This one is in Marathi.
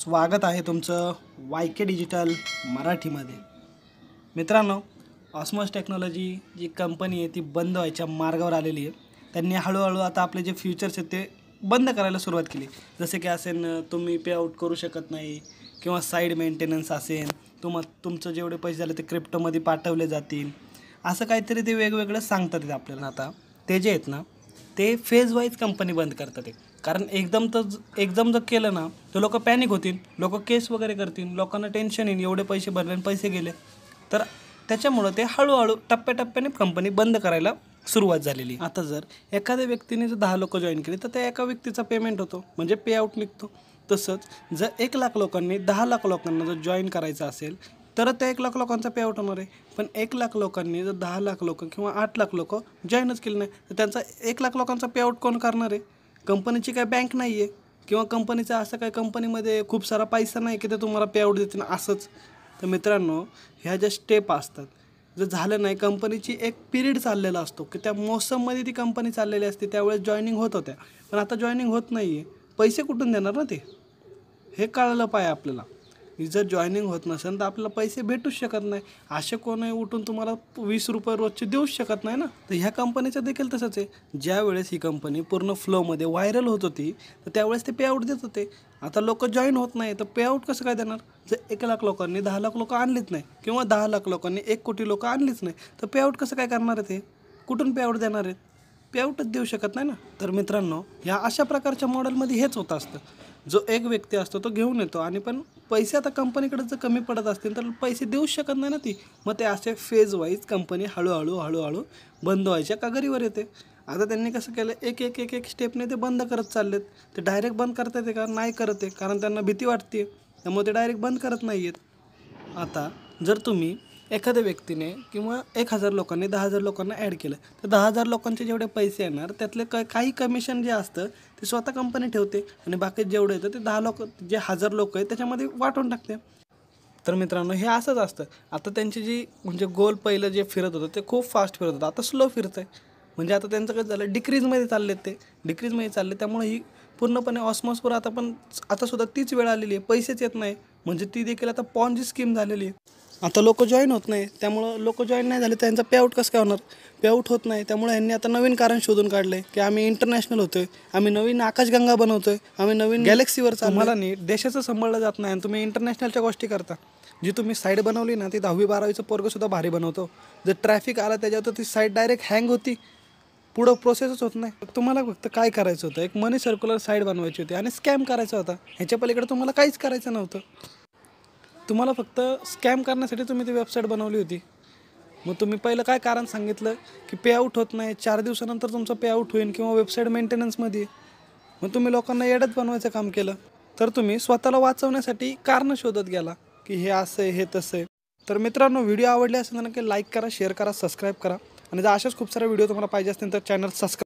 स्वागत आहे तुमचं वाय के डिजिटल मराठीमध्ये मित्रांनो ऑस्मॉस टेक्नॉलॉजी जी कंपनी आहे ती बंद व्हायच्या मार्गावर आलेली आहे त्यांनी हळूहळू आता आपले जे फ्युचर्स आहेत ते बंद करायला सुरुवात केली जसे की असेल तुम्ही पे आउट करू शकत नाही किंवा साईड मेंटेनन्स असेल तुम तुमचं जेवढे पैसे झाले ते क्रिप्टोमध्ये पाठवले जातील असं काहीतरी ते वेगवेगळं सांगतात आपल्याला आता ते जे आहेत ना ते फेज वाईज कंपनी बंद करतात ते कारण एकदम तर एकदम जर केलं ना तर लोक पॅनिक होतील लोक केस वगैरे करतील लोकांना टेन्शन येईल एवढे पैसे भरले आणि पैसे गेले तर त्याच्यामुळं ते हळूहळू टप्प्याटप्प्याने कंपनी बंद करायला सुरुवात झालेली आता जर एखाद्या व्यक्तीने जर दहा लोक जॉईन केली तर त्या एका व्यक्तीचा पेमेंट होतो म्हणजे पे आऊट निघतो तसंच जर एक लाख लोकांनी दहा लाख लोकांना जर जॉईन करायचं असेल तर त्या एक लाख लोकांचा पे आऊट होणार आहे पण एक लाख लोकांनी जर दहा लाख लोक किंवा आठ लाख लोक जॉईनच केले नाही तर त्यांचा एक लाख लोकांचा पेआउट कोण करणार आहे कंपनीची काय बँक नाही आहे किंवा कंपनीचा असं काय कंपनीमध्ये खूप सारा पैसा नाही की ते तुम्हाला पेआउट देतील असंच तर मित्रांनो ह्या ज्या स्टेप असतात जर झालं नाही कंपनीची एक पिरियड चाललेला असतो की त्या मोसममध्ये ती कंपनी चाललेली असते त्यावेळेस जॉईनिंग होत होत्या पण आता जॉईनिंग होत नाही आहे पैसे कुठून देणार ना ते हे कळलं पाहिजे आपल्याला जर जॉईनिंग होत नसेल तर आपल्याला पैसे भेटूच शकत नाही असे कोणी उठून तुम्हाला वीस रुपये रोजचे देऊच शकत नाही ना तर ह्या कंपनीचं देखील तसंच आहे ज्यावेळेस ही कंपनी पूर्ण फ्लोमध्ये व्हायरल होत होती तर त्यावेळेस ते पेआउट देत होते आता लोक जॉईन होत नाही तर पेआउट कसं काय देणार जर एक लाख लोकांनी दहा लाख लोकं आणलीच नाही किंवा दहा लाख लोकांनी एक कोटी लोकं आणलीच नाही तर पेआउट कसं काय करणार आहे ते कुठून पेआउट देणार आहेत पेआउटच देऊ शकत नाही ना तर मित्रांनो ह्या अशा प्रकारच्या मॉडेलमध्ये हेच होत असतं जो एक व्यक्ती असतो तो घेऊन येतो आणि पण पैसे आता कंपनीकडे जर कमी पडत असतील तर पैसे देऊ शकत नाही ना ती मग ते असे फेज वाईज कंपनी हळूहळू हळूहळू बंद व्हायच्या कागरीवर येते आता त्यांनी कसं केलं एक एक एक एक स्टेपने ते बंद करत चाललेत ते डायरेक्ट बंद करता येते का नाही करत आहे कारण त्यांना भीती वाटते त्यामुळे ते डायरेक्ट बंद करत नाही आहेत आता जर तुम्ही एखाद्या व्यक्तीने किंवा एक हजार लोकांनी दहा हजार लोकांना ॲड केलं तर दहा हजार लोकांचे जेवढे पैसे येणार त्यातले क काही कमिशन जे असतं ते स्वतः कंपनी ठेवते आणि बाकी जेवढं येतं ते दहा लोक जे हजार लोक आहेत त्याच्यामध्ये वाटून टाकते तर मित्रांनो हे असंच असतं आता त्यांची जी म्हणजे गोल पहिलं जे फिरत होतं ते खूप फास्ट फिरत होतं आता स्लो फिरतं आहे म्हणजे आता त्यांचं काय झालं डिक्रीजमध्ये चालले ते डिक्रीजमध्ये चालले त्यामुळे ही पूर्णपणे ऑस्मॉसवर आता पण आतासुद्धा तीच वेळ आलेली आहे पैसेच येत नाही म्हणजे ती देखील आता पॉनची स्कीम झालेली आहे आता लोक जॉईन होत नाही त्यामुळं लोक जॉईन नाही झाले त्यांचा पेआउट कसं काय होणार पेआउट होत नाही त्यामुळे यांनी आता नवीन कारण शोधून काढले की आम्ही इंटरनॅशनल होतोय आम्ही नवीन आकाशगंगा बनवतोय आम्ही नवीन गॅलेक्सीवर आम्हाला नाही देशाचं सांभाळलं जात नाही आणि तुम्ही इंटरनॅशनलच्या गोष्टी करता जी तुम्ही साईड बनवली ना ती दहावी बारावीचं सुद्धा भारी बनवतो जर ट्रॅफिक आला त्याच्यावर ती साईड डायरेक्ट हँग होती पुढं प्रोसेसच होत नाही तुम्हाला फक्त काय करायचं होतं एक मनी सर्क्युलर साईड बनवायची होती आणि स्कॅम करायचा होता ह्याच्या पलीकडे तुम्हाला काहीच करायचं नव्हतं तुम्हाला फक्त स्कॅम करण्यासाठी तुम्ही ती वेबसाईट बनवली होती मग तुम्ही पहिलं काय कारण सांगितलं की पे आऊट होत नाही चार दिवसानंतर तुमचं पे आऊट होईल किंवा वेबसाईट मेंटेनन्समध्ये मग तुम्ही लोकांना एडच बनवायचं काम केलं तर तुम्ही स्वतःला वाचवण्यासाठी कारण शोधत गेला की हे असं आहे हे तसं आहे तर मित्रांनो व्हिडिओ आवडले असेल तर लाईक करा शेअर करा सबस्क्राईब करा आणि जर अशाच खूप सारे व्हिडिओ तुम्हाला पाहिजे असतील तर चॅनल सबस्क्राईब